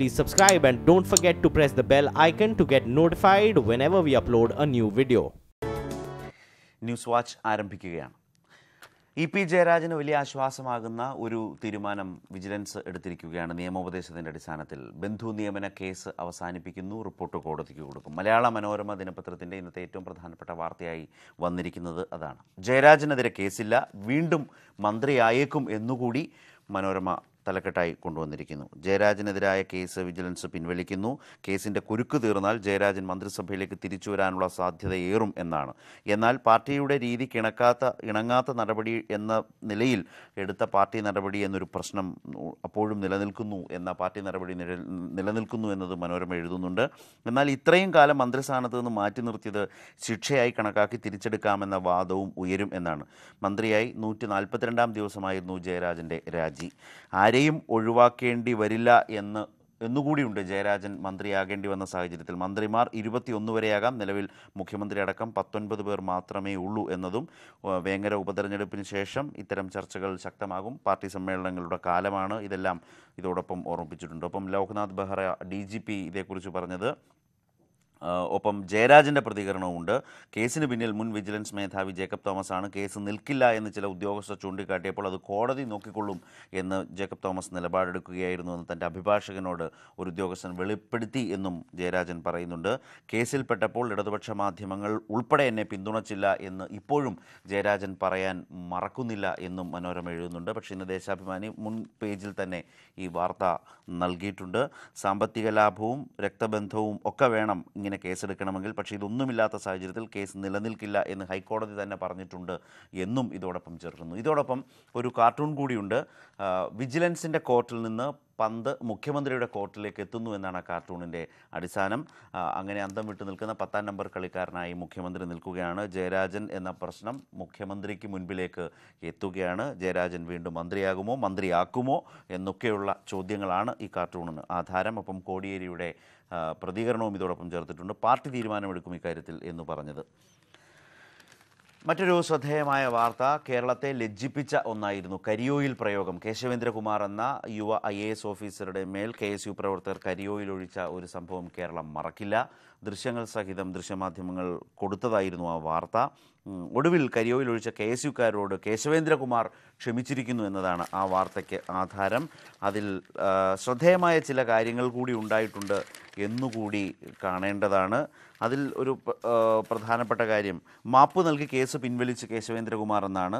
please subscribe and don't forget to press the bell icon to get notified whenever we upload a new video. News watch ആരംഭിക്കുകയാണ് E e P ജയരാജന് വലിയ ആശ്വാസമാകുന്ന ഒരു തീരുമാനം vigilance എടുത്തിരിക്കുകയാണ് നിയമോപദേശത്തിന്റെ അടിസ്ഥാനത്തിൽ ബന്ധു നിയമന കേസ് അവസാനിപ്പിക്കുന്നു റിപ്പോർട്ട് കോടതിക്ക് കൊടുക്കും മലയാള മനോരമ ദിനപത്രത്തിന്റെ ഇന്നത്തെ ഏറ്റവും പ്രധാനപ്പെട്ട വാർത്തയായി വന്നിരിക്കുന്നത് അതാണ് ജയരാജനെതിരെ കേസില്ല വീണ്ടും മന്ത്രിയായേക്കും എന്നുകൂടി മനോരമ തലക്കെട്ടായി കൊണ്ടുവന്നിരിക്കുന്നു ജയരാജനെതിരായ കേസ് വിജിലൻസ് പിൻവലിക്കുന്നു കേസിന്റെ കുരുക്ക് തീർന്നാൽ ജയരാജൻ മന്ത്രിസഭയിലേക്ക് തിരിച്ചു വരാനുള്ള സാധ്യതയേറും എന്നാണ് എന്നാൽ പാർട്ടിയുടെ രീതി കിണക്കാത്ത ഇണങ്ങാത്ത നടപടി എന്ന നിലയിൽ എടുത്ത പാർട്ടി നടപടി എന്നൊരു പ്രശ്നം അപ്പോഴും നിലനിൽക്കുന്നു എന്ന പാർട്ടി നടപടി നിലനിൽക്കുന്നു എന്നത് മനോരമ എഴുതുന്നുണ്ട് എന്നാൽ ഇത്രയും കാലം മന്ത്രിസ്ഥാനത്ത് നിന്ന് മാറ്റി നിർത്തിയത് ശിക്ഷയായി കണക്കാക്കി തിരിച്ചെടുക്കാമെന്ന വാദവും ഉയരും എന്നാണ് മന്ത്രിയായി നൂറ്റി നാൽപ്പത്തിരണ്ടാം ദിവസമായിരുന്നു ജയരാജൻ്റെ രാജി ആ ആരെയും ഒഴിവാക്കേണ്ടി വരില്ല എന്ന് എന്നുകൂടിയുണ്ട് ജയരാജൻ മന്ത്രിയാകേണ്ടി വന്ന സാഹചര്യത്തിൽ മന്ത്രിമാർ ഇരുപത്തിയൊന്ന് വരെയാകാം നിലവിൽ മുഖ്യമന്ത്രി അടക്കം പത്തൊൻപത് പേർ മാത്രമേ ഉള്ളൂ എന്നതും വേങ്ങര ഉപതെരഞ്ഞെടുപ്പിന് ശേഷം ഇത്തരം ചർച്ചകൾ ശക്തമാകും പാർട്ടി സമ്മേളനങ്ങളുടെ കാലമാണ് ഇതെല്ലാം ഇതോടൊപ്പം ഓർമ്മിപ്പിച്ചിട്ടുണ്ട് ഒപ്പം Loknath Behra D G P ഇതേക്കുറിച്ച് പറഞ്ഞത് ഒപ്പം ജയരാജൻ്റെ പ്രതികരണവുമുണ്ട് കേസിന് പിന്നിൽ മുൻ വിജിലൻസ് മേധാവി ജേക്കബ് തോമസ് ആണ് കേസ് നിൽക്കില്ല എന്ന് ചില ഉദ്യോഗസ്ഥർ ചൂണ്ടിക്കാട്ടിയപ്പോൾ അത് കോടതി നോക്കിക്കൊള്ളും എന്ന് ജേക്കബ് തോമസ് നിലപാടെടുക്കുകയായിരുന്നു എന്ന് തൻ്റെ അഭിഭാഷകനോട് ഒരു ഉദ്യോഗസ്ഥൻ വെളിപ്പെടുത്തി എന്നും ജയരാജൻ പറയുന്നുണ്ട് കേസിൽപ്പെട്ടപ്പോൾ ഇടതുപക്ഷ മാധ്യമങ്ങൾ ഉൾപ്പെടെ എന്നെ പിന്തുണച്ചില്ല എന്ന് ഇപ്പോഴും ജയരാജൻ പറയാൻ മറക്കുന്നില്ല എന്നും മനോരമ എഴുതുന്നുണ്ട് പക്ഷേ ഇന്ന് ദേശാഭിമാനി മുൻ പേജിൽ തന്നെ ഈ വാർത്ത നൽകിയിട്ടുണ്ട് സാമ്പത്തിക ലാഭവും രക്തബന്ധവും ഒക്കെ വേണം ഇങ്ങനെ ഇങ്ങനെ കേസെടുക്കണമെങ്കിൽ പക്ഷേ ഇതൊന്നുമില്ലാത്ത സാഹചര്യത്തിൽ കേസ് നിലനിൽക്കില്ല എന്ന് ഹൈക്കോടതി തന്നെ പറഞ്ഞിട്ടുണ്ട് എന്നും ഇതോടൊപ്പം ചേർക്കുന്നു ഇതോടൊപ്പം ഒരു കാർട്ടൂൺ കൂടിയുണ്ട് വിജിലൻസിൻ്റെ കോർട്ടിൽ നിന്ന് പന്ത് മുഖ്യമന്ത്രിയുടെ കോർട്ടിലേക്ക് എത്തുന്നു എന്നാണ് ആ കാർട്ടൂണിൻ്റെ അടിസ്ഥാനം അങ്ങനെ അന്തം വിട്ടു നിൽക്കുന്ന പത്താം നമ്പർ കളിക്കാരനായി മുഖ്യമന്ത്രി നിൽക്കുകയാണ് ജയരാജൻ എന്ന പ്രശ്നം മുഖ്യമന്ത്രിക്ക് മുൻപിലേക്ക് എത്തുകയാണ് ജയരാജൻ വീണ്ടും മന്ത്രിയാകുമോ മന്ത്രിയാക്കുമോ എന്നൊക്കെയുള്ള ചോദ്യങ്ങളാണ് ഈ കാർട്ടൂണിന് ആധാരം അപ്പം കോടിയേരിയുടെ പ്രതികരണവും ഇതോടൊപ്പം ചേർത്തിട്ടുണ്ട് പാർട്ടി തീരുമാനമെടുക്കും ഇക്കാര്യത്തിൽ എന്ന് പറഞ്ഞത് മറ്റൊരു ശ്രദ്ധേയമായ വാർത്ത കേരളത്തെ ലജ്ജിപ്പിച്ച ഒന്നായിരുന്നു കരിയോയിൽ പ്രയോഗം കേശവേന്ദ്രകുമാർ എന്ന യുവ ഐ എ എസ് ഓഫീസറുടെ മേൽ കെ എസ് യു പ്രവർത്തകർ കരിയോയിൽ ഒഴിച്ച ഒരു സംഭവം കേരളം മറക്കില്ല ദൃശ്യങ്ങൾ സഹിതം ദൃശ്യമാധ്യമങ്ങൾ കൊടുത്തതായിരുന്നു ആ വാർത്ത ഒടുവിൽ കരിയോയിൽ ഒഴിച്ച കെ എസ് യുക്കാരോട് കേശവേന്ദ്രകുമാർ ക്ഷമിച്ചിരിക്കുന്നു എന്നതാണ് ആ വാർത്തയ്ക്ക് ആധാരം അതിൽ ശ്രദ്ധേയമായ ചില കാര്യങ്ങൾ കൂടി ഉണ്ടായിട്ടുണ്ട് എന്നുകൂടി കാണേണ്ടതാണ് അതിൽ ഒരു പ്രധാനപ്പെട്ട കാര്യം മാപ്പ് നൽകി കേസ് പിൻവലിച്ച് കേശവേന്ദ്രകുമാർ എന്നാണ്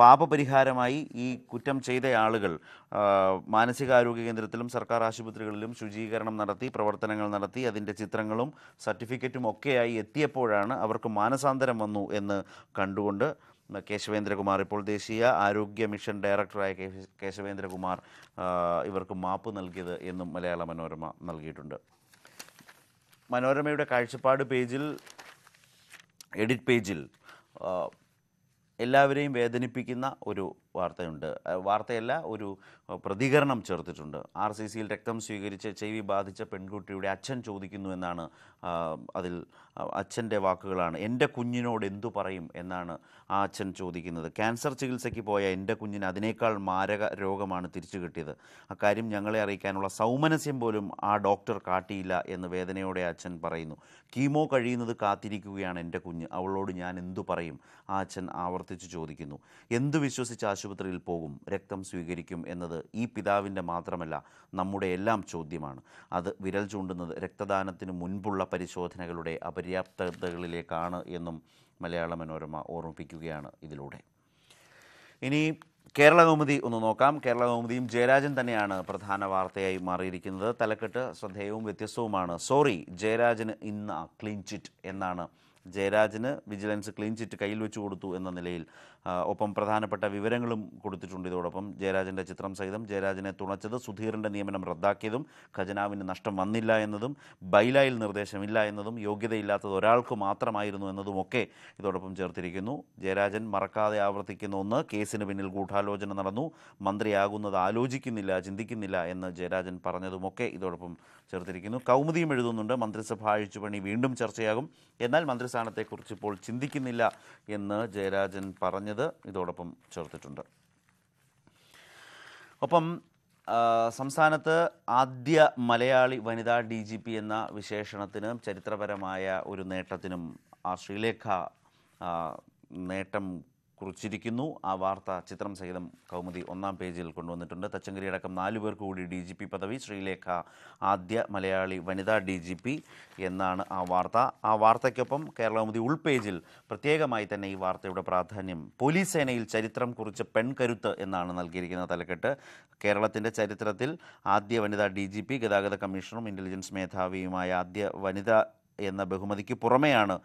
പാപപരിഹാരമായി ഈ കുറ്റം ചെയ്ത ആളുകൾ മാനസികാരോഗ്യ കേന്ദ്രത്തിലും സർക്കാർ ആശുപത്രികളിലും ശുചീകരണം നടത്തി പ്രവർത്തനങ്ങൾ നടത്തി അതിൻ്റെ ചിത്രങ്ങളും സർട്ടിഫിക്കറ്റും ഒക്കെയായി എത്തിയപ്പോഴാണ് അവർക്ക് മാനസാന്തരം വന്നു എന്ന് കണ്ടുകൊണ്ട് കേശവേന്ദ്രകുമാർ ഇപ്പോൾ ദേശീയ ആരോഗ്യ മിഷൻ ഡയറക്ടറായ കേശവേന്ദ്രകുമാർ ഇവർക്ക് മാപ്പ് നൽകിയത് എന്നും മലയാള മനോരമ നൽകിയിട്ടുണ്ട് മനോരമയുടെ കാഴ്ചപ്പാട് പേജിൽ എഡിറ്റ് പേജിൽ എല്ലാവരെയും വേദനിപ്പിക്കുന്ന ഒരു വാർത്തയുണ്ട് വാർത്തയല്ല ഒരു പ്രതികരണം ചേർത്തിട്ടുണ്ട് ആർ സി സിയിൽ രക്തം സ്വീകരിച്ച് എച്ച് ഐ വി ബാധിച്ച പെൺകുട്ടിയുടെ അച്ഛൻ ചോദിക്കുന്നു എന്നാണ് അതിൽ അച്ഛൻ്റെ വാക്കുകളാണ് എൻ്റെ കുഞ്ഞിനോട് എന്തു പറയും എന്നാണ് ആ അച്ഛൻ ചോദിക്കുന്നത് ക്യാൻസർ ചികിത്സയ്ക്ക് പോയ എൻ്റെ കുഞ്ഞിന് അതിനേക്കാൾ മാരക രോഗമാണ് തിരിച്ചു കിട്ടിയത് അക്കാര്യം ഞങ്ങളെ അറിയിക്കാനുള്ള സൗമനസ്യം പോലും ആ ഡോക്ടർ കാട്ടിയില്ല എന്ന് വേദനയോടെ അച്ഛൻ പറയുന്നു കീമോ കഴിയുന്നത് കാത്തിരിക്കുകയാണ് എൻ്റെ കുഞ്ഞ് അവളോട് ഞാൻ എന്തു പറയും ആ അച്ഛൻ ആവർത്തിച്ച് ചോദിക്കുന്നു എന്തു വിശ്വസിച്ച് ആശുപത്രിയിൽ പോകും രക്തം സ്വീകരിക്കും എന്നത് ഈ പിതാവിൻ്റെ മാത്രമല്ല നമ്മുടെ എല്ലാം ചോദ്യമാണ് അത് വിരൽ ചൂണ്ടുന്നത് രക്തദാനത്തിന് മുൻപുള്ള പരിശോധനകളുടെ അപര്യാപ്തതകളിലേക്കാണ് എന്നും മലയാള മനോരമ ഓർമ്മിപ്പിക്കുകയാണ് ഇതിലൂടെ ഇനി കേരള കൗമുദി ഒന്ന് നോക്കാം കേരള കൗമുദിയും ജയരാജൻ തന്നെയാണ് പ്രധാന വാർത്തയായി മാറിയിരിക്കുന്നത് തലക്കെട്ട് ശ്രദ്ധേയവും വ്യത്യസ്തവുമാണ് സോറി ജയരാജന് ഇന്ന് ക്ലീൻ ചിറ്റ് എന്നാണ് ജയരാജന് വിജിലൻസ് ക്ലീൻ ചിറ്റ് കയ്യിൽ വെച്ചു കൊടുത്തു എന്ന നിലയിൽ ഒപ്പം പ്രധാനപ്പെട്ട വിവരങ്ങളും കൊടുത്തിട്ടുണ്ട് ഇതോടൊപ്പം ജയരാജൻ്റെ ചിത്രം സഹിതം ജയരാജനെ തുണച്ചത് സുധീറിൻ്റെ നിയമനം റദ്ദാക്കിയതും ഖജനാവിന് നഷ്ടം വന്നില്ല എന്നതും ബൈലായിൽ നിർദ്ദേശമില്ല എന്നതും യോഗ്യതയില്ലാത്തത് ഒരാൾക്ക് മാത്രമായിരുന്നു എന്നതുമൊക്കെ ഇതോടൊപ്പം ചേർത്തിരിക്കുന്നു ജയരാജൻ മറക്കാതെ ആവർത്തിക്കുന്ന ഒന്ന് കേസിന് പിന്നിൽ ഗൂഢാലോചന നടന്നു മന്ത്രിയാകുന്നത് ആലോചിക്കുന്നില്ല ചിന്തിക്കുന്നില്ല എന്ന് ജയരാജൻ പറഞ്ഞതുമൊക്കെ ഇതോടൊപ്പം ചേർത്തിരിക്കുന്നു കൗമുദിയും എഴുതുന്നുണ്ട് മന്ത്രിസഭ അഴിച്ചുപണി വീണ്ടും ചർച്ചയാകും എന്നാൽ മന്ത്രിസ്ഥാനത്തെക്കുറിച്ച് ഇപ്പോൾ ചിന്തിക്കുന്നില്ല എന്ന് ജയരാജൻ പറഞ്ഞു പറഞ്ഞത് ഇതോടൊപ്പം ചേർത്തിട്ടുണ്ട് ഒപ്പം സംസ്ഥാനത്ത് ആദ്യ മലയാളി വനിതാ ഡി ജി പി എന്ന വിശേഷണത്തിനും ചരിത്രപരമായ ഒരു നേട്ടത്തിനും ആ ശ്രീലേഖ നേട്ടം കുറിച്ചിരിക്കുന്നു ആ വാർത്ത ചിത്രം സഹിതം കൗമുദി ഒന്നാം പേജിൽ കൊണ്ടുവന്നിട്ടുണ്ട് തച്ചങ്കരി അടക്കം നാലു പേർക്ക് കൂടി ഡി ജി പി പദവി ശ്രീലേഖ ആദ്യ മലയാളി വനിതാ ഡി ജി പി എന്നാണ് ആ വാർത്ത ആ വാർത്തയ്ക്കൊപ്പം കേരളകൗമുദി ഉൾപേജിൽ പ്രത്യേകമായി തന്നെ ഈ വാർത്തയുടെ പ്രാധാന്യം പോലീസ് സേനയിൽ ചരിത്രം കുറിച്ച് പെൺകരുത്ത് എന്നാണ് നൽകിയിരിക്കുന്ന തലക്കെട്ട് കേരളത്തിൻ്റെ ചരിത്രത്തിൽ ആദ്യ വനിതാ ഡി ജി പി ഗതാഗത കമ്മീഷണറും ഇൻ്റലിജൻസ് മേധാവിയുമായ ആദ്യ വനിതാ എന്ന ബഹുമതിക്ക് പുറമെയാണ്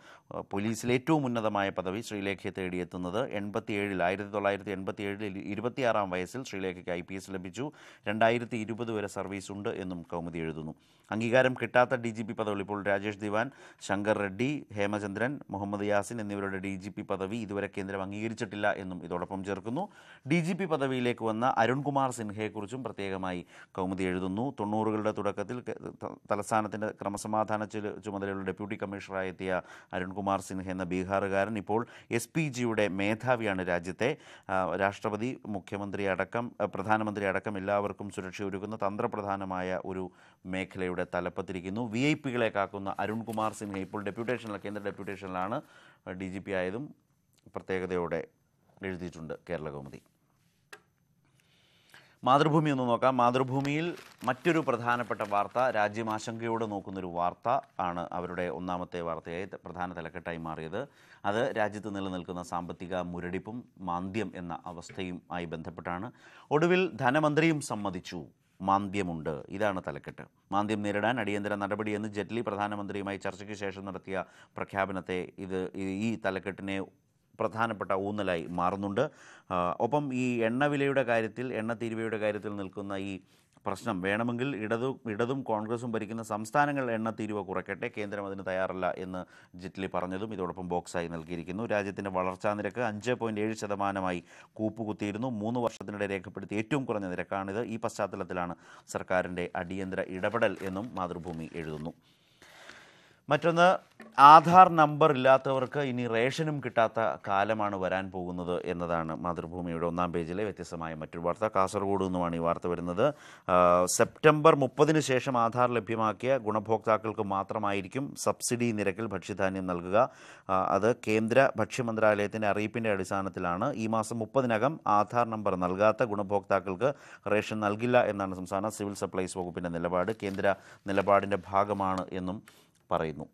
പോലീസിലെ ഏറ്റവും ഉന്നതമായ പദവി ശ്രീലേഖയെ തേടിയെത്തുന്നത് എൺപത്തിയേഴിൽ ആയിരത്തി തൊള്ളായിരത്തി ഏഴിൽ ഇരുപത്തിയാറാം വയസ്സിൽ ശ്രീലേഖയ്ക്ക് ഐ പി എസ് ലഭിച്ചു രണ്ടായിരത്തി ഇരുപത് വരെ സർവീസ് ഉണ്ട് എന്നും കൗമുദി എഴുതുന്നു അംഗീകാരം കിട്ടാത്ത ഡി ജി പി പദവി ഇപ്പോൾ രാജേഷ് ദിവാൻ ശങ്കർ റെഡ്ഡി ഹേമചന്ദ്രൻ മുഹമ്മദ് യാസിൻ എന്നിവരുടെ ഡി ജി പി പദവി ഇതുവരെ കേന്ദ്രം അംഗീകരിച്ചിട്ടില്ല എന്നും ഇതോടൊപ്പം ചേർക്കുന്നു ഡി ജി പി പദവിയിലേക്ക് വന്ന അരുൺകുമാർ സിൻഹയെക്കുറിച്ചും പ്രത്യേകമായി കൗമുദി എഴുതുന്നു തൊണ്ണൂറുകളുടെ തുടക്കത്തിൽ തലസ്ഥാനത്തിൻ്റെ ക്രമസമാധാന ചുമതലയുള്ള ഡെപ്യൂട്ടി കമ്മീഷണറായി എത്തിയ അരുൺകുമാർ സിൻഹ എന്ന ബീഹാറുകാരൻ ഇപ്പോൾ എസ് പി ജിയുടെ മേധാവിയാണ് രാജ്യത്തെ രാഷ്ട്രപതി മുഖ്യമന്ത്രി അടക്കം പ്രധാനമന്ത്രി അടക്കം എല്ലാവർക്കും സുരക്ഷ ഒരുക്കുന്ന തന്ത്രപ്രധാനമായ ഒരു മേഖലയുടെ തലപ്പത്തിരിക്കുന്നു വി ഐ പികളെ കാക്കുന്ന അരുൺകുമാർ സിൻഹ ഇപ്പോൾ ഡെപ്യൂട്ടേഷനിൽ കേന്ദ്ര ഡെപ്യൂട്ടേഷനിലാണ് ഡി ജി പി ആയതും പ്രത്യേകതയോടെ എഴുതിയിട്ടുണ്ട് കേരള കൗമുദി മാതൃഭൂമി ഒന്ന് നോക്കാം മാതൃഭൂമിയിൽ മറ്റൊരു പ്രധാനപ്പെട്ട വാർത്ത രാജ്യം ആശങ്കയോടെ നോക്കുന്നൊരു വാർത്ത ആണ് അവരുടെ ഒന്നാമത്തെ വാർത്തയായി പ്രധാന തലക്കെട്ടായി മാറിയത് അത് രാജ്യത്ത് നിലനിൽക്കുന്ന സാമ്പത്തിക മുരടിപ്പും മാന്ദ്യം എന്ന അവസ്ഥയും ആയി ബന്ധപ്പെട്ടാണ് ഒടുവിൽ ധനമന്ത്രിയും സമ്മതിച്ചു മാന്ദ്യമുണ്ട് ഇതാണ് തലക്കെട്ട് മാന്ദ്യം നേരിടാൻ അടിയന്തര നടപടിയെന്ന് ജെറ്റ്ലി പ്രധാനമന്ത്രിയുമായി ചർച്ചയ്ക്ക് ശേഷം നടത്തിയ പ്രഖ്യാപനത്തെ ഇത് ഈ തലക്കെട്ടിനെ പ്രധാനപ്പെട്ട ഊന്നലായി മാറുന്നുണ്ട് ഒപ്പം ഈ എണ്ണവിലയുടെ കാര്യത്തിൽ എണ്ണ തീരുവയുടെ കാര്യത്തിൽ നിൽക്കുന്ന ഈ പ്രശ്നം വേണമെങ്കിൽ ഇടതും ഇടതും കോൺഗ്രസും ഭരിക്കുന്ന സംസ്ഥാനങ്ങൾ എണ്ണ തീരുവ കുറയ്ക്കട്ടെ കേന്ദ്രം അതിന് തയ്യാറല്ല എന്ന് ജെറ്റ്ലി പറഞ്ഞതും ഇതോടൊപ്പം ബോക്സായി നൽകിയിരിക്കുന്നു രാജ്യത്തിൻ്റെ വളർച്ചാ നിരക്ക് അഞ്ച് പോയിൻറ്റ് ഏഴ് ശതമാനമായി കൂപ്പുകുത്തിയിരുന്നു മൂന്ന് വർഷത്തിനിടെ രേഖപ്പെടുത്തിയ ഏറ്റവും കുറഞ്ഞ നിരക്കാണിത് ഈ പശ്ചാത്തലത്തിലാണ് സർക്കാരിൻ്റെ അടിയന്തര ഇടപെടൽ എന്നും മാതൃഭൂമി എഴുതുന്നു മറ്റൊന്ന് ആധാർ നമ്പർ ഇല്ലാത്തവർക്ക് ഇനി റേഷനും കിട്ടാത്ത കാലമാണ് വരാൻ പോകുന്നത് എന്നതാണ് മാതൃഭൂമിയുടെ ഒന്നാം പേജിലെ വ്യത്യസ്തമായ മറ്റൊരു വാർത്ത കാസർഗോഡ് നിന്നുമാണ് ഈ വാർത്ത വരുന്നത് സെപ്റ്റംബർ മുപ്പതിന് ശേഷം ആധാർ ലഭ്യമാക്കിയ ഗുണഭോക്താക്കൾക്ക് മാത്രമായിരിക്കും സബ്സിഡി നിരക്കിൽ ഭക്ഷ്യധാന്യം നൽകുക അത് കേന്ദ്ര ഭക്ഷ്യമന്ത്രാലയത്തിൻ്റെ അറിയിപ്പിൻ്റെ അടിസ്ഥാനത്തിലാണ് ഈ മാസം മുപ്പതിനകം ആധാർ നമ്പർ നൽകാത്ത ഗുണഭോക്താക്കൾക്ക് റേഷൻ നൽകില്ല എന്നാണ് സംസ്ഥാന സിവിൽ സപ്ലൈസ് വകുപ്പിൻ്റെ നിലപാട് കേന്ദ്ര നിലപാടിൻ്റെ ഭാഗമാണ് എന്നും പറയുന്നു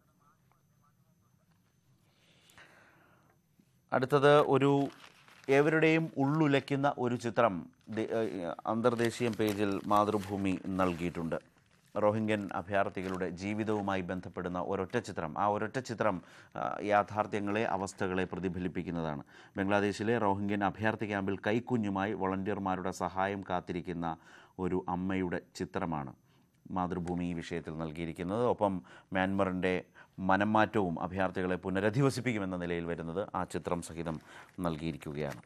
അടുത്തത് ഒരു ഏവരുടെയും ഉള്ളുലയ്ക്കുന്ന ഒരു ചിത്രം അന്തർദേശീയ പേജിൽ മാതൃഭൂമി നൽകിയിട്ടുണ്ട് റോഹിംഗ്യൻ അഭയാർത്ഥികളുടെ ജീവിതവുമായി ബന്ധപ്പെടുന്ന ഒരൊറ്റ ചിത്രം ആ ഒരൊറ്റ ചിത്രം യാഥാർത്ഥ്യങ്ങളെ അവസ്ഥകളെ പ്രതിഫലിപ്പിക്കുന്നതാണ് ബംഗ്ലാദേശിലെ റോഹിംഗ്യൻ അഭയാർത്ഥി ക്യാമ്പിൽ കൈക്കുഞ്ഞുമായി വളണ്ടിയർമാരുടെ സഹായം കാത്തിരിക്കുന്ന ഒരു അമ്മയുടെ ചിത്രമാണ് മാതൃഭൂമി ഈ വിഷയത്തിൽ നൽകിയിരിക്കുന്നത് ഒപ്പം മ്യാൻമറിൻ്റെ മനംമാറ്റവും അഭയാർത്ഥികളെ പുനരധിവസിപ്പിക്കുമെന്ന നിലയിൽ വരുന്നത് ആ ചിത്രം സഹിതം നൽകിയിരിക്കുകയാണ്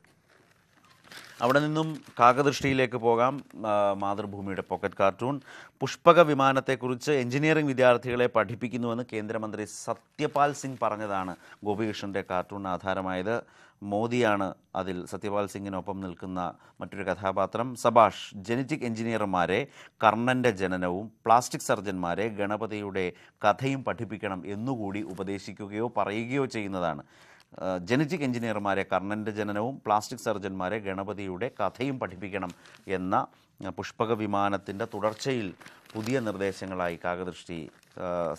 അവിടെ നിന്നും കാകദൃഷ്ടിയിലേക്ക് പോകാം മാതൃഭൂമിയുടെ പോക്കറ്റ് കാർട്ടൂൺ പുഷ്പക വിമാനത്തെക്കുറിച്ച് എഞ്ചിനീയറിംഗ് വിദ്യാർത്ഥികളെ പഠിപ്പിക്കുന്നുവെന്ന് കേന്ദ്രമന്ത്രി സത്യപാൽ സിംഗ് പറഞ്ഞതാണ് ഗോപികൃഷ്ണൻ്റെ കാർട്ടൂൺ ആധാരമായത് മോദിയാണ് അതിൽ സത്യപാൽ സിംഗിനൊപ്പം നിൽക്കുന്ന മറ്റൊരു കഥാപാത്രം സബാഷ് ജനറ്റിക് എഞ്ചിനീയർമാരെ കർണൻ്റെ ജനനവും പ്ലാസ്റ്റിക് സർജന്മാരെ ഗണപതിയുടെ കഥയും പഠിപ്പിക്കണം എന്നുകൂടി ഉപദേശിക്കുകയോ പറയുകയോ ചെയ്യുന്നതാണ് ജനറ്റിക് എഞ്ചിനീയർമാരെ കർണൻ്റെ ജനനവും പ്ലാസ്റ്റിക് സർജന്മാരെ ഗണപതിയുടെ കഥയും പഠിപ്പിക്കണം എന്ന പുഷ്പക വിമാനത്തിൻ്റെ തുടർച്ചയിൽ പുതിയ നിർദ്ദേശങ്ങളായി കാകദൃഷ്ടി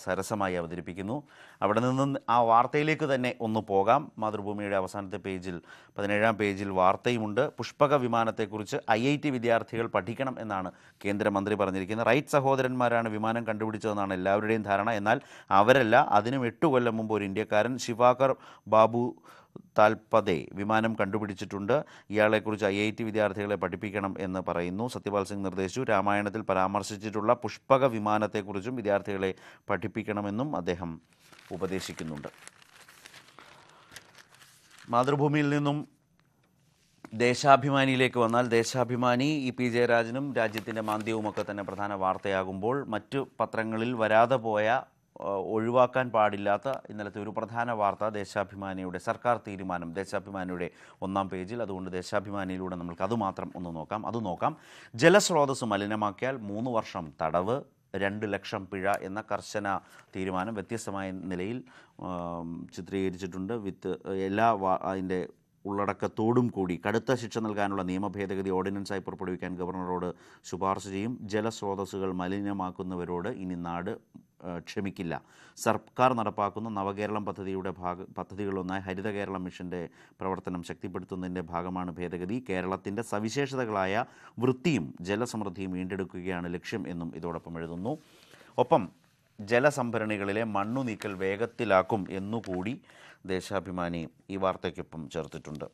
സരസമായി അവതരിപ്പിക്കുന്നു അവിടെ നിന്ന് ആ വാർത്തയിലേക്ക് തന്നെ ഒന്ന് പോകാം മാതൃഭൂമിയുടെ അവസാനത്തെ പേജിൽ പതിനേഴാം പേജിൽ വാർത്തയുമുണ്ട് പുഷ്പക വിമാനത്തെക്കുറിച്ച് ഐ ഐ ടി വിദ്യാർത്ഥികൾ പഠിക്കണം എന്നാണ് കേന്ദ്രമന്ത്രി പറഞ്ഞിരിക്കുന്നത് റൈറ്റ് സഹോദരന്മാരാണ് വിമാനം കണ്ടുപിടിച്ചതെന്നാണ് എല്ലാവരുടെയും ധാരണ എന്നാൽ അവരല്ല അതിനും എട്ട് കൊല്ലം മുമ്പ് ഒരു ഇന്ത്യക്കാരൻ ശിവാകർ ബാബു താൽപതേ വിമാനം കണ്ടുപിടിച്ചിട്ടുണ്ട് ഇയാളെക്കുറിച്ച് ഐ ഐ ടി വിദ്യാർത്ഥികളെ പഠിപ്പിക്കണം എന്ന് പറയുന്നു സത്യപാൽ സിംഗ് നിർദ്ദേശിച്ചു രാമായണത്തിൽ പരാമർശിച്ചിട്ടുള്ള പുഷ്പക വിമാനത്തെക്കുറിച്ചും വിദ്യാർത്ഥികളെ പഠിപ്പിക്കണമെന്നും അദ്ദേഹം ഉപദേശിക്കുന്നുണ്ട് മാതൃഭൂമിയിൽ നിന്നും ദേശാഭിമാനിയിലേക്ക് വന്നാൽ ദേശാഭിമാനി ഇ പി ജയരാജനും രാജ്യത്തിൻ്റെ മാന്ദ്യവുമൊക്കെ തന്നെ പ്രധാന വാർത്തയാകുമ്പോൾ മറ്റു പത്രങ്ങളിൽ വരാതെ പോയ ഒഴിവാക്കാൻ പാടില്ലാത്ത ഇന്നലത്തെ ഒരു പ്രധാന വാർത്ത ദേശാഭിമാനിയുടെ സർക്കാർ തീരുമാനം ദേശാഭിമാനിയുടെ ഒന്നാം പേജിൽ അതുകൊണ്ട് ദേശാഭിമാനിയിലൂടെ നമുക്ക് അതുമാത്രം ഒന്ന് നോക്കാം അത് നോക്കാം ജലസ്രോതസ് മലിനമാക്കിയാൽ മൂന്ന് വർഷം തടവ് രണ്ട് ലക്ഷം പിഴ എന്ന കർശന തീരുമാനം വ്യത്യസ്തമായ നിലയിൽ ചിത്രീകരിച്ചിട്ടുണ്ട് വിത്ത് എല്ലാ അതിൻ്റെ ഉള്ളടക്കത്തോടും കൂടി കടുത്ത ശിക്ഷ നൽകാനുള്ള നിയമ ഭേദഗതി ഓർഡിനൻസായി പുറപ്പെടുവിക്കാൻ ഗവർണറോട് ശുപാർശ ചെയ്യും ജലസ്രോതസ്സുകൾ മലിനമാക്കുന്നവരോട് ഇനി നാട് ക്ഷമിക്കില്ല സർക്കാർ നടപ്പാക്കുന്ന നവകേരളം പദ്ധതിയുടെ ഭാഗ പദ്ധതികളൊന്നായി ഹരിത കേരളം മിഷൻ്റെ പ്രവർത്തനം ശക്തിപ്പെടുത്തുന്നതിൻ്റെ ഭാഗമാണ് ഭേദഗതി കേരളത്തിൻ്റെ സവിശേഷതകളായ വൃത്തിയും ജലസമൃദ്ധിയും വീണ്ടെടുക്കുകയാണ് ലക്ഷ്യം എന്നും ഇതോടൊപ്പം എഴുതുന്നു ഒപ്പം ജലസംഭരണികളിലെ മണ്ണു നീക്കൽ വേഗത്തിലാക്കും എന്നുകൂടി ദേശാഭിമാനി ഈ വാർത്തയ്ക്കൊപ്പം ചേർത്തിട്ടുണ്ട്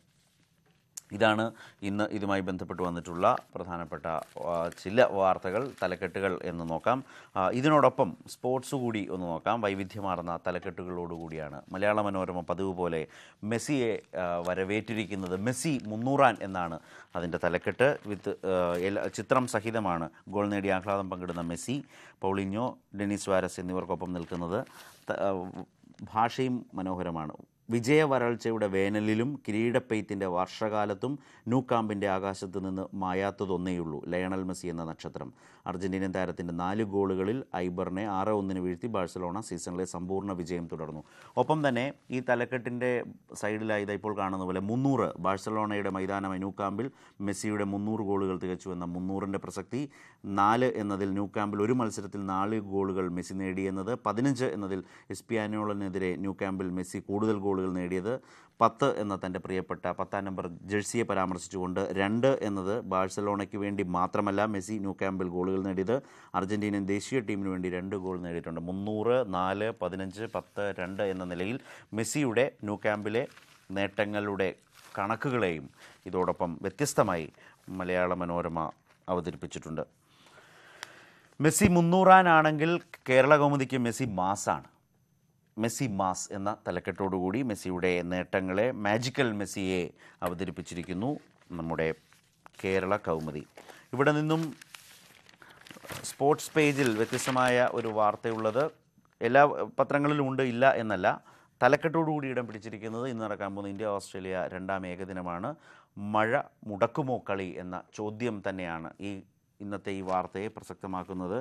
ഇതാണ് ഇന്ന് ഇതുമായി ബന്ധപ്പെട്ട് വന്നിട്ടുള്ള പ്രധാനപ്പെട്ട ചില വാർത്തകൾ തലക്കെട്ടുകൾ എന്ന് നോക്കാം ഇതിനോടൊപ്പം സ്പോർട്സ് കൂടി ഒന്ന് നോക്കാം വൈവിധ്യമാർന്ന തലക്കെട്ടുകളോടുകൂടിയാണ് മലയാള മനോരമ പതിവ് പോലെ മെസ്സിയെ വരവേറ്റിരിക്കുന്നത് മെസ്സി മുന്നൂറാൻ എന്നാണ് അതിൻ്റെ തലക്കെട്ട് വിത്ത് ചിത്രം സഹിതമാണ് ഗോൾ നേടി ആഹ്ലാദം പങ്കിടുന്ന മെസ്സി പൗളിഞ്ഞോ ഡെനിസ് വാരസ് എന്നിവർക്കൊപ്പം നിൽക്കുന്നത് ഭാഷയും മനോഹരമാണ് വിജയവരൾച്ചയുടെ വേനലിലും കിരീടപ്പെയ്ത്തിൻ്റെ വർഷകാലത്തും ന്യൂകാമ്പിൻ്റെ ആകാശത്ത് നിന്ന് മായാത്തതൊന്നേയുള്ളൂ ലയണൽ മെസ്സി എന്ന നക്ഷത്രം അർജന്റീനൻ താരത്തിൻ്റെ നാല് ഗോളുകളിൽ ഐബറിനെ ആറ് ഒന്നിന് വീഴ്ത്തി ബാഴ്സലോണ സീസണിലെ സമ്പൂർണ്ണ വിജയം തുടർന്നു ഒപ്പം തന്നെ ഈ തലക്കെട്ടിൻ്റെ സൈഡിലായി ഇപ്പോൾ കാണുന്ന പോലെ മുന്നൂറ് ബാഴ്സലോണയുടെ മൈതാനമായ ന്യൂകാമ്പിൽ മെസ്സിയുടെ മുന്നൂറ് ഗോളുകൾ തികച്ചു എന്ന മുന്നൂറിൻ്റെ പ്രസക്തി നാല് എന്നതിൽ ന്യൂക്കാമ്പിൽ ഒരു മത്സരത്തിൽ നാല് ഗോളുകൾ മെസ്സി നേടിയെന്നത് പതിനഞ്ച് എന്നതിൽ എസ്പിയാനോളിനെതിരെ ന്യൂക്കാമ്പിൽ മെസ്സി കൂടുതൽ ഗോളുകൾ ഗോളുകൾ നേടിയത് പത്ത് എന്ന തൻ്റെ പ്രിയപ്പെട്ട പത്താം നമ്പർ ജേഴ്സിയെ പരാമർശിച്ചുകൊണ്ട് രണ്ട് എന്നത് ബാഴ്സലോണയ്ക്ക് വേണ്ടി മാത്രമല്ല മെസ്സി ന്യൂ ക്യാമ്പിൽ ഗോളുകൾ നേടിയത് അർജൻറ്റീനൻ ദേശീയ ടീമിന് വേണ്ടി രണ്ട് ഗോൾ നേടിയിട്ടുണ്ട് മുന്നൂറ് നാല് പതിനഞ്ച് പത്ത് രണ്ട് എന്ന നിലയിൽ മെസ്സിയുടെ ന്യൂ ക്യാമ്പിലെ നേട്ടങ്ങളുടെ കണക്കുകളെയും ഇതോടൊപ്പം വ്യത്യസ്തമായി മലയാള മനോരമ അവതരിപ്പിച്ചിട്ടുണ്ട് മെസ്സി മുന്നൂറാനാണെങ്കിൽ കേരള കൗമുദിക്ക് മെസ്സി മാസാണ് മെസ്സി മാസ് എന്ന തലക്കെട്ടോടുകൂടി മെസ്സിയുടെ നേട്ടങ്ങളെ മാജിക്കൽ മെസ്സിയെ അവതരിപ്പിച്ചിരിക്കുന്നു നമ്മുടെ കേരള കൗമുദി ഇവിടെ നിന്നും സ്പോർട്സ് പേജിൽ വ്യത്യസ്തമായ ഒരു വാർത്തയുള്ളത് എല്ലാ പത്രങ്ങളിലും ഉണ്ട് ഇല്ല എന്നല്ല തലക്കെട്ടോടുകൂടി ഇടം പിടിച്ചിരിക്കുന്നത് ഇന്ന് നടക്കാൻ പോകുന്ന ഇന്ത്യ ഓസ്ട്രേലിയ രണ്ടാം ഏകദിനമാണ് മഴ മുടക്കുമോ കളി എന്ന ചോദ്യം തന്നെയാണ് ഈ ഇന്നത്തെ ഈ വാർത്തയെ പ്രസക്തമാക്കുന്നത്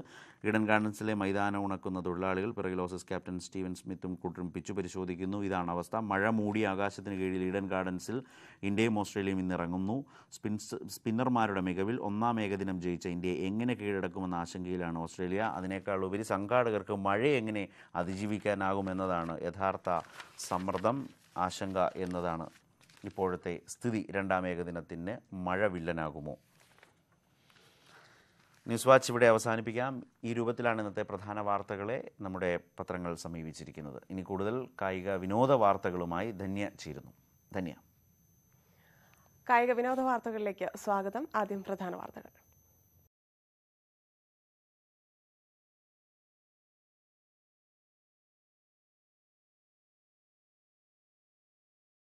ഇഡൻ ഗാർഡൻസിലെ മൈതാനം ഉണക്കുന്ന തൊഴിലാളികൾ പിറകിലോസസ് ക്യാപ്റ്റൻ സ്റ്റീവൻ സ്മിത്തും കൂട്ടരും പിച്ചു പരിശോധിക്കുന്നു ഇതാണ് അവസ്ഥ മഴ മൂടി ആകാശത്തിന് കീഴിൽ ഇഡൻ ഗാർഡൻസിൽ ഇന്ത്യയും ഓസ്ട്രേലിയയും ഇറങ്ങുന്നു സ്പിൻസ് സ്പിന്നർമാരുടെ മികവിൽ ഒന്നാം ഏകദിനം ജയിച്ച ഇന്ത്യയെ എങ്ങനെ കീഴടക്കുമെന്ന ആശങ്കയിലാണ് ഓസ്ട്രേലിയ അതിനേക്കാൾ ഉപരി സംഘാടകർക്ക് മഴയെ എങ്ങനെ അതിജീവിക്കാനാകുമെന്നതാണ് യഥാർത്ഥ സമ്മർദ്ദം ആശങ്ക എന്നതാണ് ഇപ്പോഴത്തെ സ്ഥിതി രണ്ടാം ഏകദിനത്തിന് മഴ വില്ലനാകുമോ ന്യൂസ് വാച്ച് ഇവിടെ അവസാനിപ്പിക്കാം ഈ രൂപത്തിലാണ് ഇന്നത്തെ പ്രധാന വാർത്തകളെ നമ്മുടെ പത്രങ്ങൾ സമീപിച്ചിരിക്കുന്നത് ഇനി കൂടുതൽ കായിക വിനോദ വാർത്തകളുമായി ധന്യ ചേരുന്നു ധന്യ കായിക വിനോദ വാർത്തകളിലേക്ക് സ്വാഗതം ആദ്യം പ്രധാന വാർത്തകൾ